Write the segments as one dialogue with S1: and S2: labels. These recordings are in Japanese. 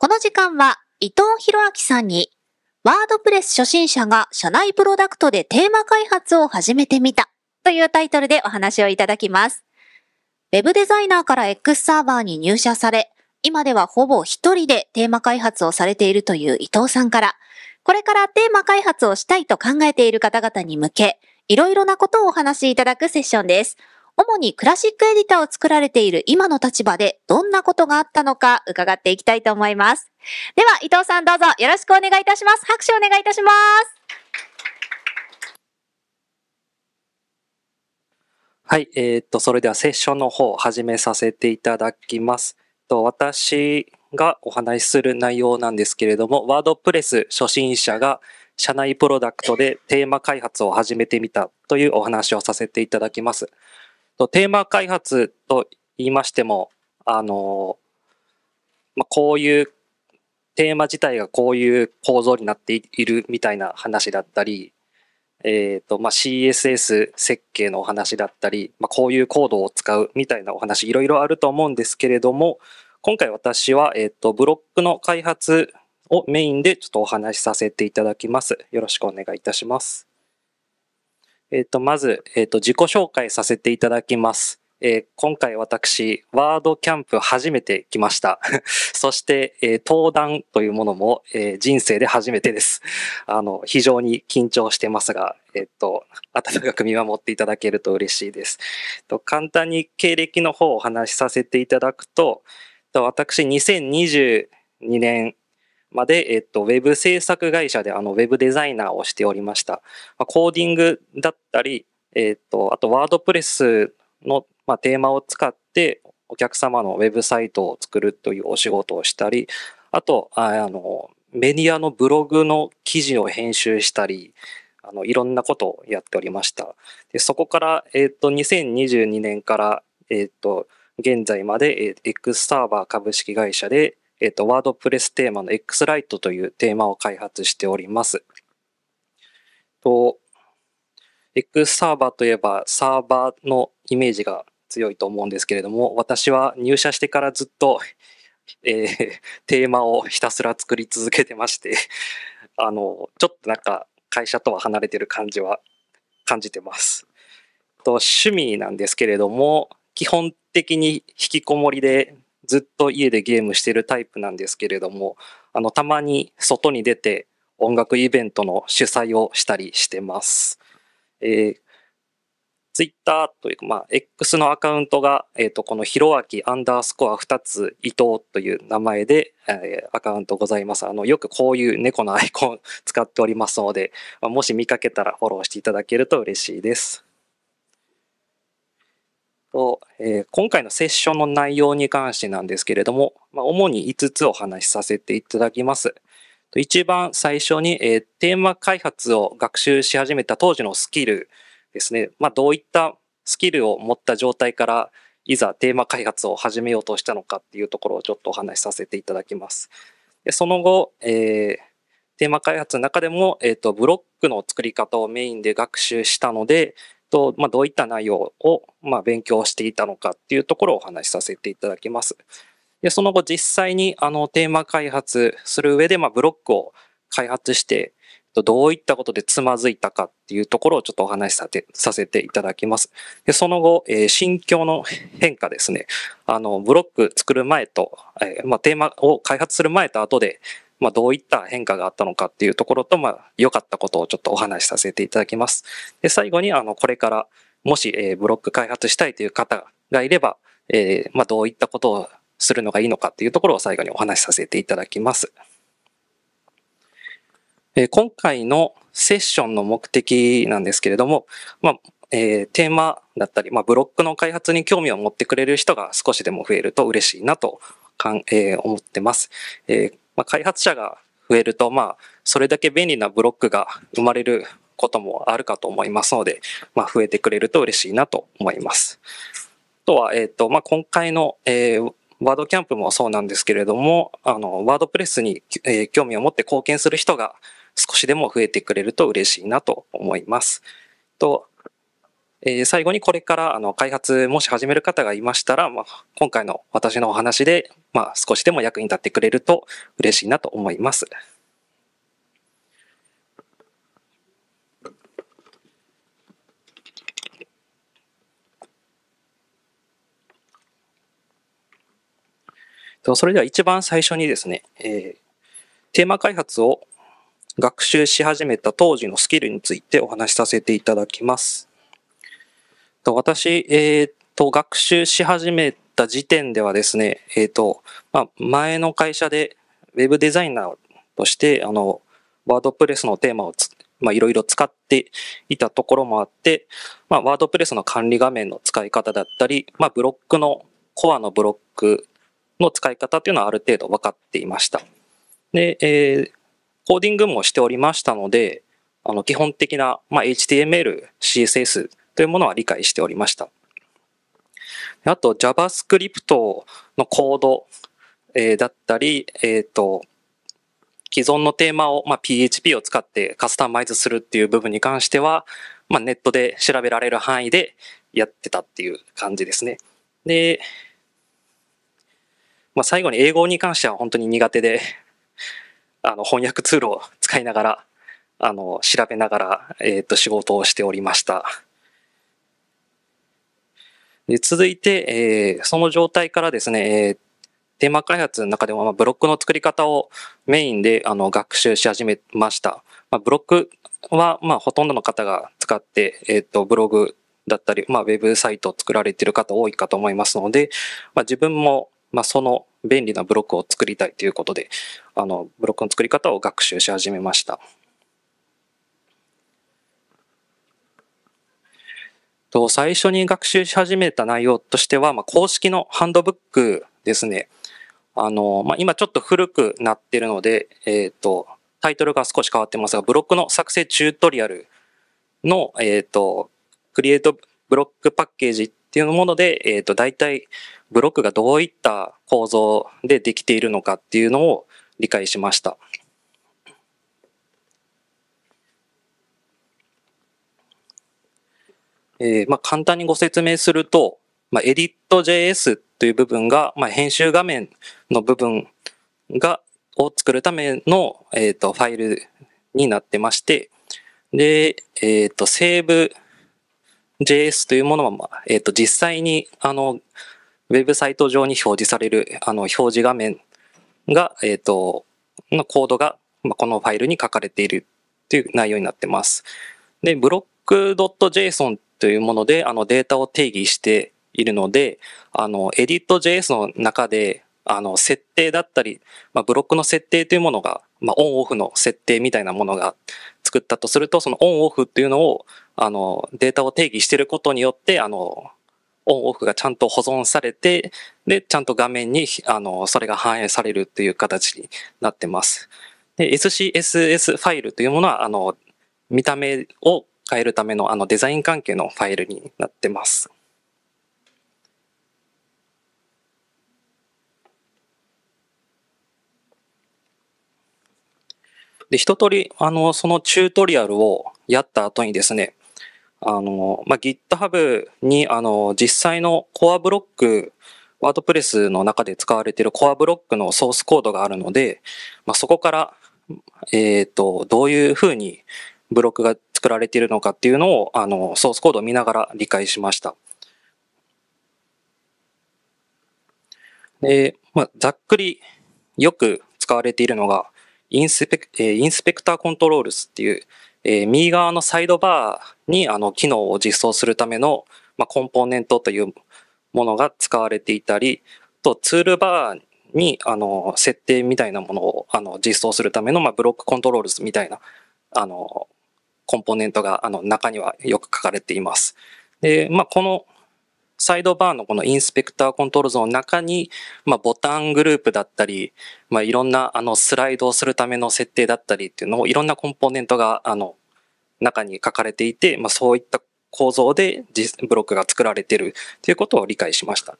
S1: この時間は伊藤博明さんにワードプレス初心者が社内プロダクトでテーマ開発を始めてみたというタイトルでお話をいただきます。web デザイナーから X サーバーに入社され、今ではほぼ一人でテーマ開発をされているという伊藤さんから、これからテーマ開発をしたいと考えている方々に向け、いろいろなことをお話しいただくセッションです。主にクラシックエディターを作られている今の立場でどんなことがあったのか伺っていきたいと思います。では、伊藤さんどうぞよろしくお願いいたします。拍手お願いいたします。
S2: はい、えー、っと、それではセッションの方を始めさせていただきます。と私がお話しする内容なんですけれども、ワードプレス初心者が社内プロダクトでテーマ開発を始めてみたというお話をさせていただきます。とテーマ開発と言いましても、あの、まあ、こういうテーマ自体がこういう構造になっているみたいな話だったり、えっ、ー、と、まあ、CSS 設計のお話だったり、まあ、こういうコードを使うみたいなお話、いろいろあると思うんですけれども、今回私は、えっ、ー、と、ブロックの開発をメインでちょっとお話しさせていただきます。よろしくお願いいたします。えっ、ー、と、まず、えっ、ー、と、自己紹介させていただきます。えー、今回私、ワードキャンプ初めて来ました。そして、えー、登壇というものも、えー、人生で初めてです。あの、非常に緊張してますが、えっと、温かく見守っていただけると嬉しいです。と簡単に経歴の方をお話しさせていただくと、と私、2022年まで、えっと、ウェブ制作会社であのウェブデザイナーをしておりました。まあ、コーディングだったり、えっと、あとワードプレスの、まあ、テーマを使ってお客様のウェブサイトを作るというお仕事をしたり、あと、あのメディアのブログの記事を編集したり、あのいろんなことをやっておりました。でそこから、えっと、2022年から、えっと、現在まで X サーバー株式会社でえっ、ー、と、ワードプレステーマの x ライトというテーマを開発しております。と、X サーバーといえばサーバーのイメージが強いと思うんですけれども、私は入社してからずっと、えー、テーマをひたすら作り続けてまして、あの、ちょっとなんか会社とは離れてる感じは感じてます。と趣味なんですけれども、基本的に引きこもりでずっと家でゲームしてるタイプなんですけれども、あの、たまに外に出て音楽イベントの主催をしたりしてます。えー、Twitter というか、まあ、X のアカウントが、えっ、ー、と、このひろあきアンダースコア2つ伊藤という名前で、えー、アカウントございます。あの、よくこういう猫のアイコン使っておりますので、もし見かけたらフォローしていただけると嬉しいです。と、えー、今回のセッションの内容に関してなんですけれども、まあ、主に5つお話しさせていただきます。一番最初に、えー、テーマ開発を学習し始めた当時のスキルですね。まあ、どういったスキルを持った状態から、いざテーマ開発を始めようとしたのかっていうところをちょっとお話しさせていただきます。でその後、えー、テーマ開発の中でも、えーと、ブロックの作り方をメインで学習したので、と、まあ、どういった内容を、まあ、勉強していたのかっていうところをお話しさせていただきます。で、その後実際にあのテーマ開発する上で、まあ、ブロックを開発して、どういったことでつまずいたかっていうところをちょっとお話しさてさせていただきます。でその後、えー、心境の変化ですね。あの、ブロック作る前と、えー、まあ、テーマを開発する前と後で、まあ、どういった変化があったのかっていうところと、まあ、良かったことをちょっとお話しさせていただきます。で、最後に、あの、これから、もし、えー、ブロック開発したいという方がいれば、えー、まあ、どういったことをするのがいいのかっていうところを最後にお話しさせていただきます。えー、今回のセッションの目的なんですけれども、まあ、えー、テーマだったり、まあ、ブロックの開発に興味を持ってくれる人が少しでも増えると嬉しいなとかん、えー、思ってます。えーまあ、開発者が増えると、まあ、それだけ便利なブロックが生まれることもあるかと思いますので、まあ、増えてくれると嬉しいなと思います。あとは、えっ、と、まあ、今回の、えー、ワードキャンプもそうなんですけれども、あの、ワードプレスに、えー、興味を持って貢献する人が少しでも増えてくれると嬉しいなと思います。と、え最後にこれからあの開発もし始める方がいましたら、まあ、今回の私のお話で、まあ、少しでも役に立ってくれると嬉しいなと思います。それでは一番最初にですね、えー、テーマ開発を学習し始めた当時のスキルについてお話しさせていただきます。と私、えっ、ー、と、学習し始めた時点ではですね、えっ、ー、と、まあ、前の会社で Web デザイナーとして、あの、ワードプレスのテーマをまあ、いろいろ使っていたところもあって、まあ、ワードプレスの管理画面の使い方だったり、まあ、ブロックの、コアのブロックの使い方っていうのはある程度分かっていました。で、えー、コーディングもしておりましたので、あの、基本的な、まあ、HTML、CSS というものは理解しておりました。あと JavaScript のコード、えー、だったり、えっ、ー、と、既存のテーマを、まあ、PHP を使ってカスタマイズするっていう部分に関しては、まあ、ネットで調べられる範囲でやってたっていう感じですね。で、まあ、最後に英語に関しては本当に苦手で、あの翻訳ツールを使いながら、あの調べながら、えっ、ー、と仕事をしておりました。続いて、えー、その状態からですね、えー、テーマ開発の中でも、まあ、ブロックの作り方をメインであの学習し始めました。まあ、ブロックは、まあ、ほとんどの方が使って、えっ、ー、と、ブログだったり、まあ、ウェブサイトを作られている方多いかと思いますので、まあ、自分も、まあ、その便利なブロックを作りたいということで、あの、ブロックの作り方を学習し始めました。と最初に学習し始めた内容としては、まあ、公式のハンドブックですね。あの、まあ、今ちょっと古くなってるので、えっ、ー、と、タイトルが少し変わってますが、ブロックの作成チュートリアルの、えっ、ー、と、クリエイトブロックパッケージっていうもので、えっ、ー、と、大体ブロックがどういった構造でできているのかっていうのを理解しました。えー、まあ、簡単にご説明すると、まあ、edit.js という部分が、まあ、編集画面の部分が、を作るための、えー、と、ファイルになってまして、で、えっ、ー、と、セーブ JS というものは、まあ、えっ、ー、と、実際に、あの、ウェブサイト上に表示される、あの、表示画面が、えっ、と、のコードが、まあ、このファイルに書かれているという内容になってます。で、ブロック .json というもので、あのデータを定義しているので、あの、ディット j s の中で、あの、設定だったり、まあ、ブロックの設定というものが、まあ、オンオフの設定みたいなものが作ったとすると、そのオンオフっていうのを、あの、データを定義してることによって、あの、オンオフがちゃんと保存されて、で、ちゃんと画面に、あの、それが反映されるという形になってます。で、SCSS ファイルというものは、あの、見た目を変えるためのあのデザイン関係のファイルになってます。で、一通り、あの、そのチュートリアルをやった後にですね、あの、まあ、GitHub に、あの、実際のコアブロック、ワードプレスの中で使われているコアブロックのソースコードがあるので、まあ、そこから、えっ、ー、と、どういうふうにブロックが作られているのかっていうのをあのソースコードを見ながら理解しました。で、まあ、ざっくりよく使われているのがインスペク、えー、インスペクターコントロールスっていう、えー、右側のサイドバーにあの機能を実装するための、まあ、コンポーネントというものが使われていたり、とツールバーにあの設定みたいなものをあの実装するための、まあ、ブロックコントロールスみたいなあのコンポーネントがあの中にはよく書かれています。で、まあ、このサイドバーのこのインスペクターコントロールズの中に、まあ、ボタングループだったり、まあ、いろんなあのスライドをするための設定だったりっていうのをいろんなコンポーネントがあの中に書かれていて、まあ、そういった構造でブロックが作られているということを理解しました。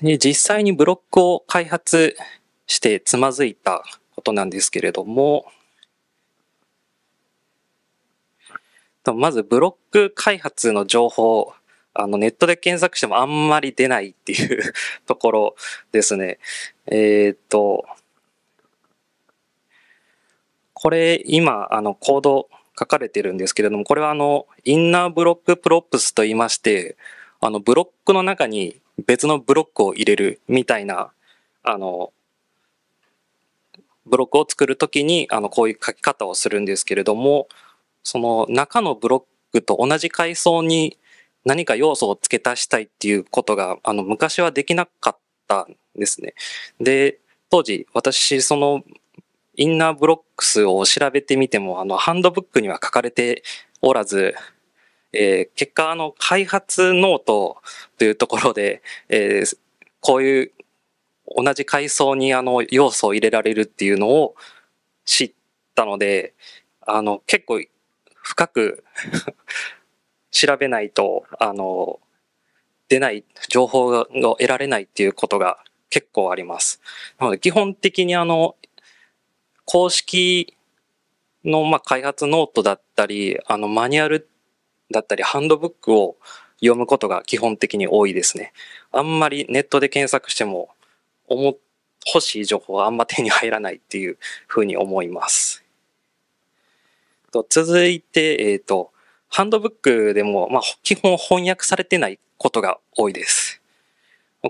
S2: で実際にブロックを開発してつまずいたことなんですけれども、まずブロック開発の情報、あのネットで検索してもあんまり出ないっていう ところですね。えー、っと、これ今、あのコード書かれてるんですけれども、これはあのインナーブロックプロップスと言いまして、あのブロックの中に別のブロックを入れるみたいな、あの、ブロックを作るときに、あの、こういう書き方をするんですけれども、その中のブロックと同じ階層に何か要素を付け足したいっていうことが、あの、昔はできなかったんですね。で、当時、私、その、インナーブロックスを調べてみても、あの、ハンドブックには書かれておらず、えー、結果、あの、開発ノートというところで、えー、こういう同じ階層にあの要素を入れられるっていうのを知ったので、あの、結構深く 調べないと、あの、出ない、情報が得られないっていうことが結構あります。なので基本的にあの、公式のまあ開発ノートだったり、あのマニュアルだったり、ハンドブックを読むことが基本的に多いですね。あんまりネットで検索しても思欲しい情報があんま手に入らないっていうふうに思います。と続いて、えっ、ー、と、ハンドブックでも、まあ、基本翻訳されてないことが多いです。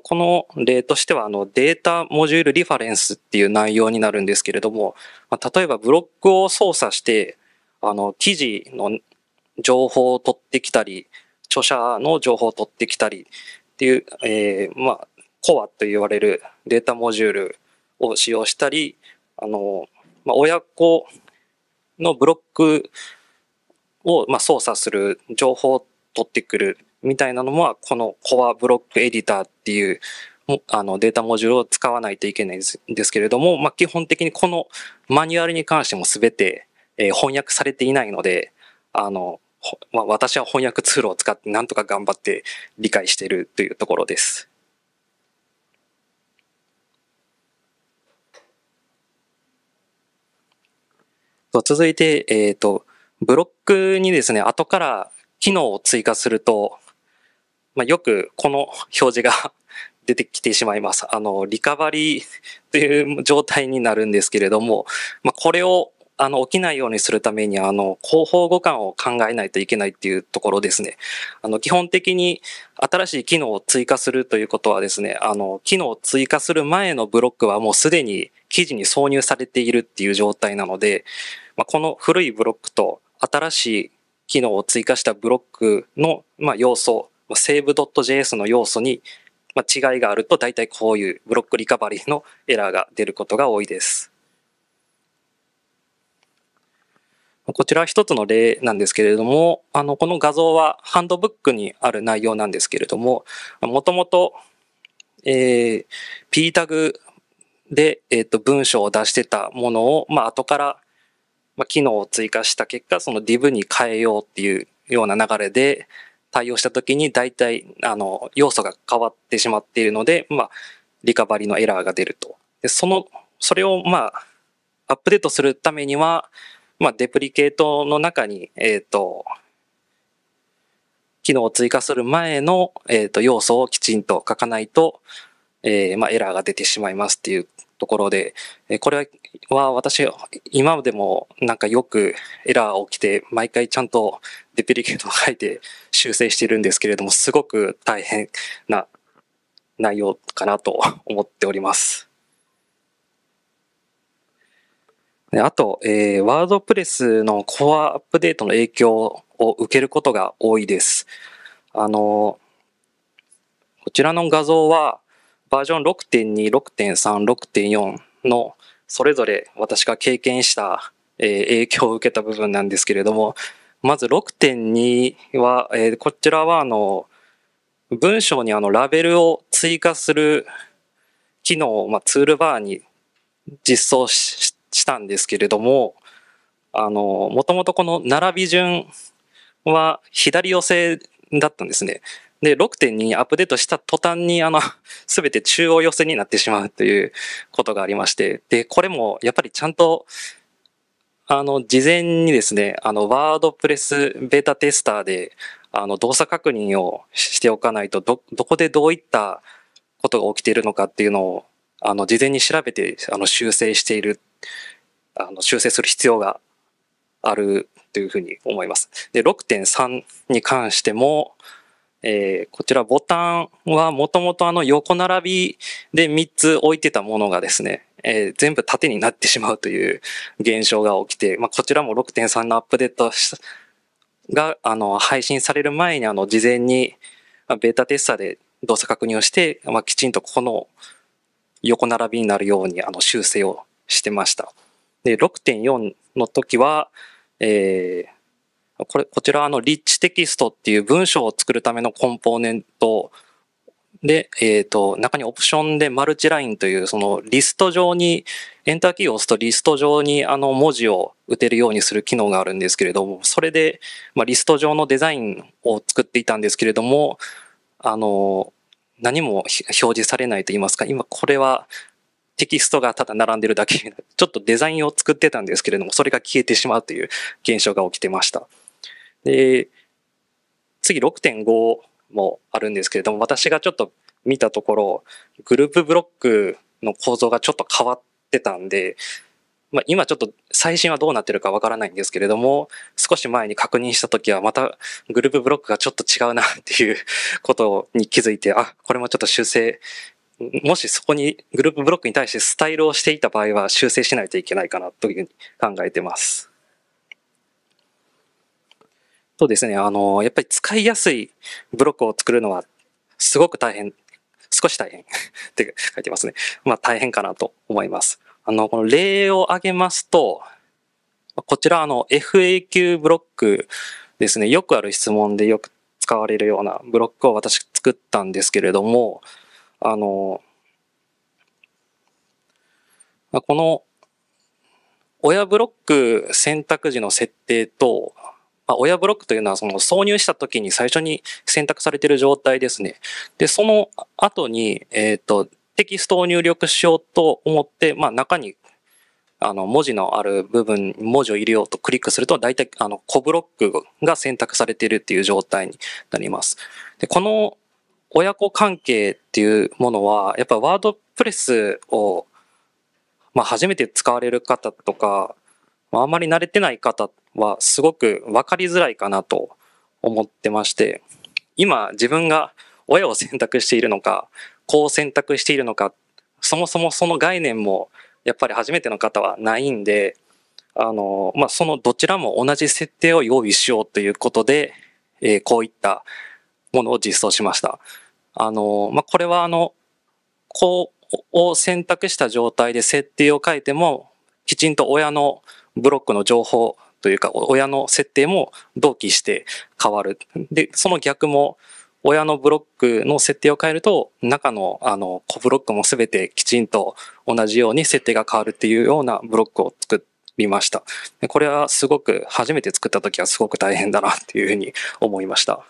S2: この例としては、あの、データモジュールリファレンスっていう内容になるんですけれども、まあ、例えばブロックを操作して、あの、記事の情報を取ってきたり、著者の情報を取ってきたりっていう、えー、まあ、コアと言われるデータモジュールを使用したり、あの、まあ、親子のブロックを、まあ、操作する、情報を取ってくるみたいなのは、このコアブロックエディターっていうあのデータモジュールを使わないといけないんですけれども、まあ、基本的にこのマニュアルに関しても全て、え翻訳されていないので、あの、まあ、私は翻訳ツールを使ってなんとか頑張って理解しているというところです。と、続いて、えっ、ー、と、ブロックにですね、後から機能を追加すると、まあ、よくこの表示が 出てきてしまいます。あの、リカバリー という状態になるんですけれども、まあ、これをあの、起きないようにするために、あの、広報互換を考えないといけないっていうところですね。あの、基本的に新しい機能を追加するということはですね、あの、機能を追加する前のブロックはもうすでに記事に挿入されているっていう状態なので、まあ、この古いブロックと新しい機能を追加したブロックの、まあ、要素、save.js の要素に、まあ、違いがあると大体こういうブロックリカバリーのエラーが出ることが多いです。こちらは一つの例なんですけれども、あの、この画像はハンドブックにある内容なんですけれども、もともと、えー、p タグで、えっ、ー、と、文章を出してたものを、まあ、後から、まあ、機能を追加した結果、その div に変えようっていうような流れで対応したときに、大体、あの、要素が変わってしまっているので、まあ、リカバリのエラーが出ると。で、その、それを、まあ、アップデートするためには、まあ、デプリケートの中に、えっ、ー、と、機能を追加する前の、えっ、ー、と、要素をきちんと書かないと、えー、まあ、エラーが出てしまいますっていうところで、えこれは私、今でもなんかよくエラー起きて、毎回ちゃんとデプリケートを書いて 修正してるんですけれども、すごく大変な内容かなと思っております。あと、えー、ワードプレスのコアアップデートの影響を受けることが多いです。あの、こちらの画像は、バージョン6.2、6.3、6.4のそれぞれ私が経験した、え影響を受けた部分なんですけれども、まず6.2は、えこちらはあの文章にあのラベルを追加する機能を、まツールバーに実装したんですけれども、あの、もともとこの並び順は左寄せだったんですね。で、6.2にアップデートした途端に、あの、すべて中央寄せになってしまうということがありまして、で、これもやっぱりちゃんと、あの、事前にですね、あの、ワードプレスベータテスターで、あの、動作確認をしておかないと、ど、どこでどういったことが起きているのかっていうのを、あの、事前に調べて、あの、修正している、あの、修正する必要があるというふうに思います。で、6.3に関しても、えー、こちらボタンはもともとあの横並びで3つ置いてたものがですね、えー、全部縦になってしまうという現象が起きて、まあ、こちらも6.3のアップデートがあの配信される前にあの事前にベータテスタで動作確認をして、まあ、きちんとこの横並びになるようにあの修正をしてました。で、6.4の時は、えー、これ、こちらのリッチテキストっていう文章を作るためのコンポーネントで、えっ、ー、と、中にオプションでマルチラインという、そのリスト上に、エンターキーを押すとリスト上にあの文字を打てるようにする機能があるんですけれども、それで、まあ、リスト上のデザインを作っていたんですけれども、あの、何も表示されないと言いますか、今これはテキストがただ並んでるだけ、ちょっとデザインを作ってたんですけれども、それが消えてしまうという現象が起きてました。で、次6.5もあるんですけれども、私がちょっと見たところ、グループブロックの構造がちょっと変わってたんで、まあ、今ちょっと最新はどうなってるかわからないんですけれども、少し前に確認した時はまたグループブロックがちょっと違うなっていう ことに気づいて、あ、これもちょっと修正、もしそこにグループブロックに対してスタイルをしていた場合は修正しないといけないかなというふうに考えてます。とですね、あの、やっぱり使いやすいブロックを作るのはすごく大変、少し大変 って書いてますね。まあ大変かなと思います。あの、この例を挙げますと、こちらあの FAQ ブロックですね、よくある質問でよく使われるようなブロックを私作ったんですけれども、あの、この親ブロック選択時の設定と、まあ、親ブロックというのはその挿入した時に最初に選択されている状態ですね。で、その後に、えっ、ー、と、テキストを入力しようと思って、まあ、中にあの文字のある部分、文字を入れようとクリックすると、大体あの小ブロックが選択されているっていう状態になります。でこの親子関係っていうものは、やっぱワードプレスを、まあ、初めて使われる方とか、まあ、あんまり慣れてない方はすごく分かりづらいかなと思ってまして、今自分が親を選択しているのか、子を選択しているのか、そもそもその概念もやっぱり初めての方はないんで、あの、まあ、そのどちらも同じ設定を用意しようということで、えー、こういったものを実装しました。あの、まあ、これはあの、こうを選択した状態で設定を変えても、きちんと親のブロックの情報、というか、親の設定も同期して変わる。で、その逆も、親のブロックの設定を変えると、中のあの子ブロックも全てきちんと同じように設定が変わるっていうようなブロックを作りました。これはすごく初めて作った時はすごく大変だなっていうふうに思いました。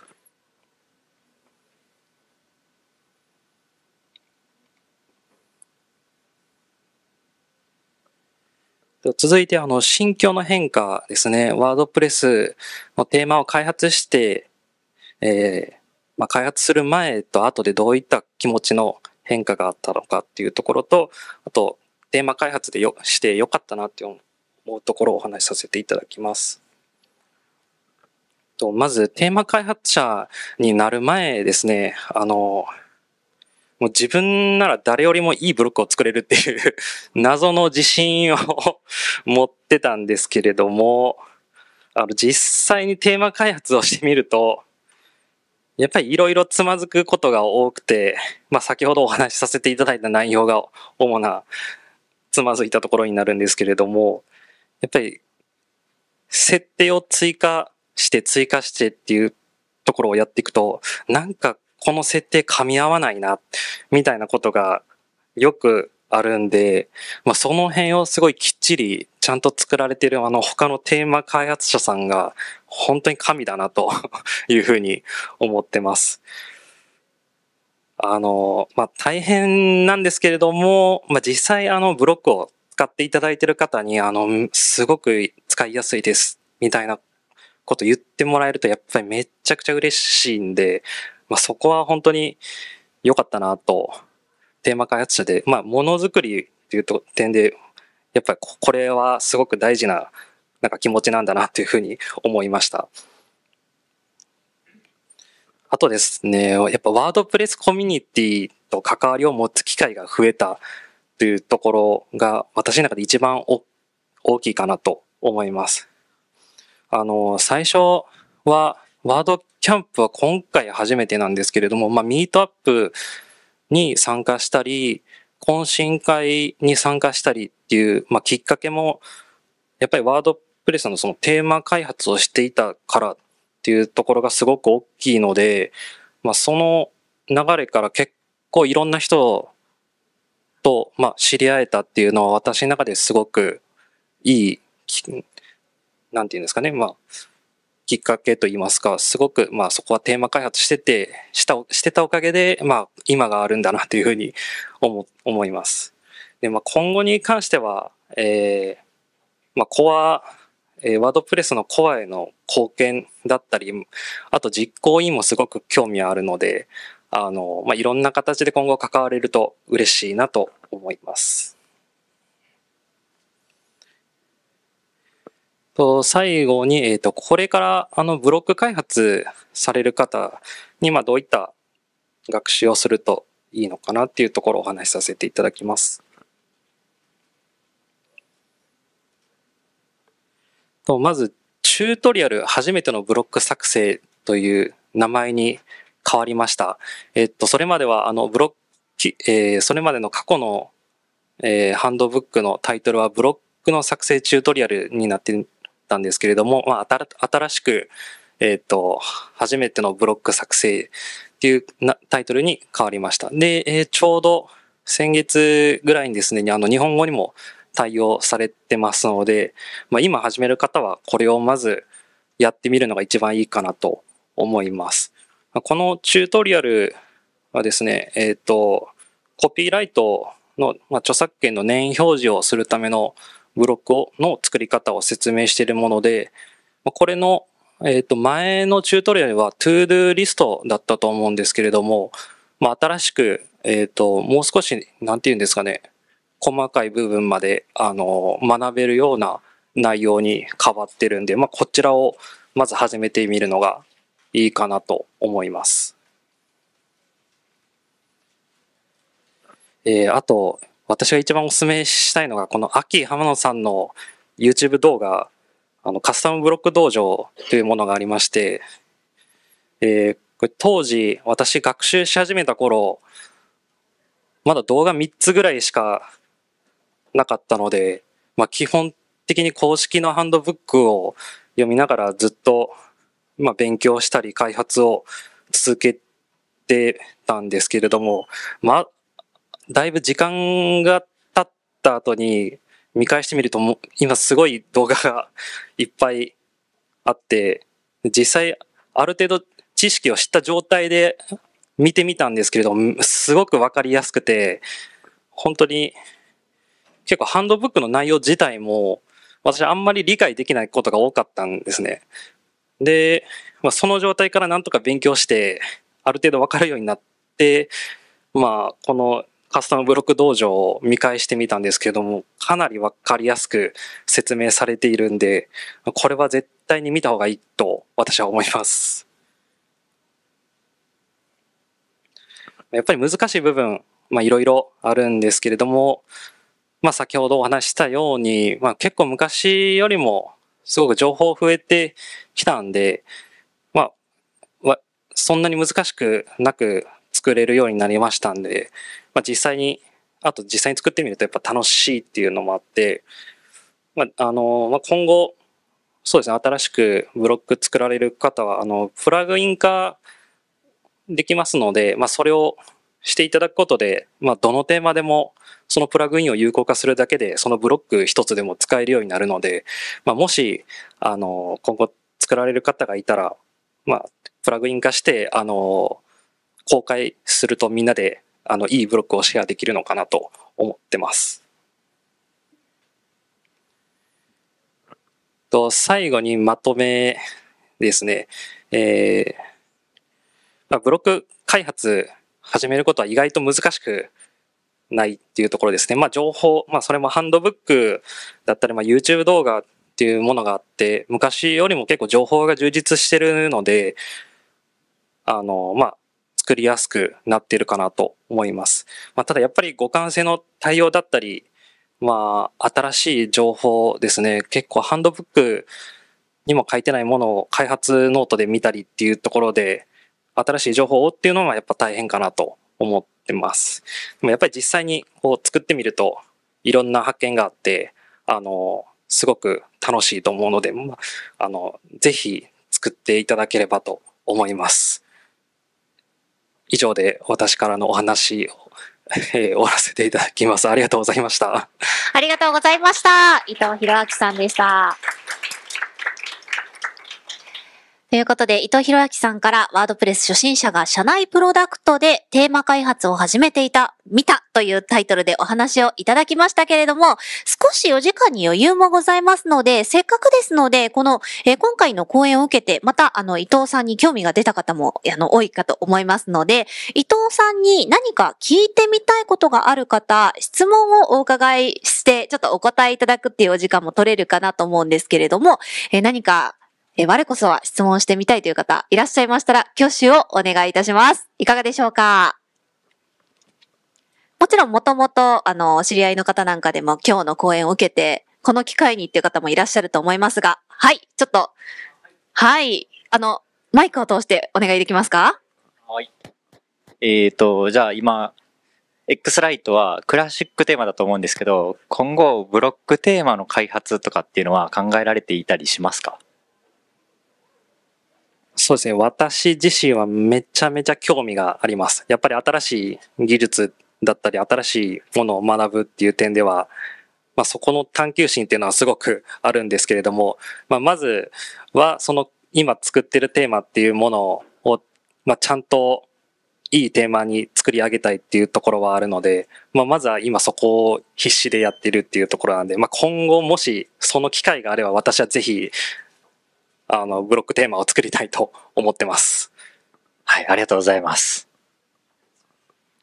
S2: 続いて、あの、心境の変化ですね。ワードプレスのテーマを開発して、えー、まあ、開発する前と後でどういった気持ちの変化があったのかっていうところと、あと、テーマ開発でよしてよかったなって思うところをお話しさせていただきます。とまず、テーマ開発者になる前ですね、あの、もう自分なら誰よりもいいブロックを作れるっていう 謎の自信を持ってたんですけれども、あの、実際にテーマ開発をしてみると、やっぱりいろいろつまずくことが多くて、まあ先ほどお話しさせていただいた内容が主なつまずいたところになるんですけれども、やっぱり設定を追加して追加してっていうところをやっていくと、なんかこの設定噛み合わないな、みたいなことがよくあるんで、まあ、その辺をすごいきっちりちゃんと作られてるあの他のテーマ開発者さんが本当に神だなと いうふうに思ってます。あの、まあ、大変なんですけれども、まあ、実際あのブロックを使っていただいてる方に、あの、すごく使いやすいです、みたいなこと言ってもらえるとやっぱりめちゃくちゃ嬉しいんで、まあ、そこは本当に良かったなと、テーマ開発者で、まあ、ものづくりというと点で、やっぱりこれはすごく大事な、なんか気持ちなんだなというふうに思いました。あとですね、やっぱワードプレスコミュニティと関わりを持つ機会が増えたというところが私の中で一番大きいかなと思います。あの、最初はワードキャンプは今回初めてなんですけれども、まあ、ミートアップに参加したり、懇親会に参加したりっていう、まあ、きっかけも、やっぱりワードプレスのそのテーマ開発をしていたからっていうところがすごく大きいので、まあ、その流れから結構いろんな人と、まあ、知り合えたっていうのは私の中ですごくいい、なんていうんですかね、まあ、きっかけといいますか、すごく、まあそこはテーマ開発してて、した、してたおかげで、まあ今があるんだなというふうに思、思います。で、まあ今後に関しては、えー、まあコア、えー、ワードプレスのコアへの貢献だったり、あと実行委員もすごく興味あるので、あの、まあいろんな形で今後関われると嬉しいなと思います。と最後に、えーと、これからあのブロック開発される方に、まあ、どういった学習をするといいのかなっていうところをお話しさせていただきます。とまずチュートリアル初めてのブロック作成という名前に変わりました。えっと、それまではあのブロック、えー、それまでの過去の、えー、ハンドブックのタイトルはブロックの作成チュートリアルになってったんですけれども、まあ、新しく、えっ、ー、と、初めてのブロック作成っていうタイトルに変わりました。で、えー、ちょうど先月ぐらいにですね、あの、日本語にも対応されてますので、まあ、今始める方はこれをまずやってみるのが一番いいかなと思います。このチュートリアルはですね、えっ、ー、と、コピーライトの、まあ、著作権の年表示をするためのブロックをの作り方を説明しているもので、これの、えっ、ー、と、前のチュートリアルはトードゥーリストだったと思うんですけれども、まあ、新しく、えっ、ー、と、もう少し、なんて言うんですかね、細かい部分まで、あの、学べるような内容に変わってるんで、まあ、こちらをまず始めてみるのがいいかなと思います。えー、あと、私が一番おすすめしたいのが、この秋浜野さんの YouTube 動画、あの、カスタムブロック道場というものがありまして、えー、これ当時、私学習し始めた頃、まだ動画3つぐらいしかなかったので、まあ、基本的に公式のハンドブックを読みながらずっと、まあ、勉強したり開発を続けてたんですけれども、まあ、だいぶ時間が経った後に見返してみるとも、今すごい動画がいっぱいあって、実際ある程度知識を知った状態で見てみたんですけれども、すごくわかりやすくて、本当に結構ハンドブックの内容自体も私あんまり理解できないことが多かったんですね。で、まあ、その状態からなんとか勉強して、ある程度わかるようになって、まあ、このカスタムブロック道場を見返してみたんですけれども、かなりわかりやすく説明されているんで、これは絶対に見た方がいいと私は思います。やっぱり難しい部分、まあいろいろあるんですけれども、まあ先ほどお話したように、まあ結構昔よりもすごく情報増えてきたんで、まあ、そんなに難しくなく作れるようになりましたんで、まあ、実際に、あと実際に作ってみるとやっぱ楽しいっていうのもあって、まあ、あの、まあ、今後、そうですね、新しくブロック作られる方は、あの、プラグイン化できますので、まあ、それをしていただくことで、まあ、どのテーマでも、そのプラグインを有効化するだけで、そのブロック一つでも使えるようになるので、まあ、もし、あの、今後作られる方がいたら、まあ、プラグイン化して、あの、公開するとみんなであの、いいブロックをシェアできるのかなと思ってます。と、最後にまとめですね。えー、まあ、ブロック開発始めることは意外と難しくないっていうところですね。まあ、情報、まあ、それもハンドブックだったり、まあ、YouTube 動画っていうものがあって、昔よりも結構情報が充実してるので、あの、まあ、作りやすくなってるかなと思います。まあ、ただやっぱり互換性の対応だったり、まあ、新しい情報ですね。結構ハンドブックにも書いてないものを開発ノートで見たりっていうところで、新しい情報をっていうのはやっぱ大変かなと思ってます。でもやっぱり実際にこう作ってみると、いろんな発見があって、あの、すごく楽しいと思うので、まあ、あの、ぜひ作っていただければと思います。以上で私からのお話を、えー、終わらせていただきます。ありがとうございまし
S1: た。ありがとうございました。伊藤博明さんでした。ということで、伊藤博明さんからワードプレス初心者が社内プロダクトでテーマ開発を始めていた、見たというタイトルでお話をいただきましたけれども、少しお時間に余裕もございますので、せっかくですので、この、えー、今回の講演を受けて、また、あの、伊藤さんに興味が出た方も、あの、多いかと思いますので、伊藤さんに何か聞いてみたいことがある方、質問をお伺いして、ちょっとお答えいただくっていうお時間も取れるかなと思うんですけれども、えー、何かえ我こそは質問してみたいという方、いらっしゃいましたら、挙手をお願いいたします。いかがでしょうかもちろん、もともと、あの、知り合いの方なんかでも今日の講演を受けて、この機会にっていう方もいらっしゃると思いますが、はい、ちょっと、はい、あの、マイクを通してお願いできますかはい。
S2: えっ、ー、と、じゃあ今、X ライトはクラシックテーマだと思うんですけど、今後ブロックテーマの開発とかっていうのは考えられていたりしますかそうですね。私自身はめちゃめちゃ興味があります。やっぱり新しい技術だったり、新しいものを学ぶっていう点では、まあ、そこの探求心っていうのはすごくあるんですけれども、まあ、まずはその今作ってるテーマっていうものを、まあ、ちゃんといいテーマに作り上げたいっていうところはあるので、まあ、まずは今そこを必死でやってるっていうところなんで、まあ、今後もしその機会があれば私はぜひあの、ブロックテーマを作りたいと思ってます。はい、ありがとうございます。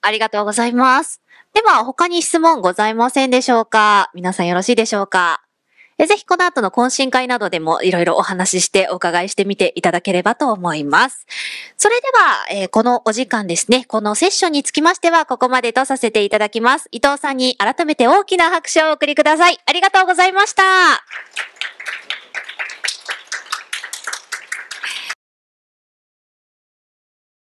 S1: ありがとうございます。では、他に質問ございませんでしょうか皆さんよろしいでしょうかえぜひこの後の懇親会などでもいろいろお話ししてお伺いしてみていただければと思います。それでは、えー、このお時間ですね、このセッションにつきましてはここまでとさせていただきます。伊藤さんに改めて大きな拍手をお送りください。ありがとうございました。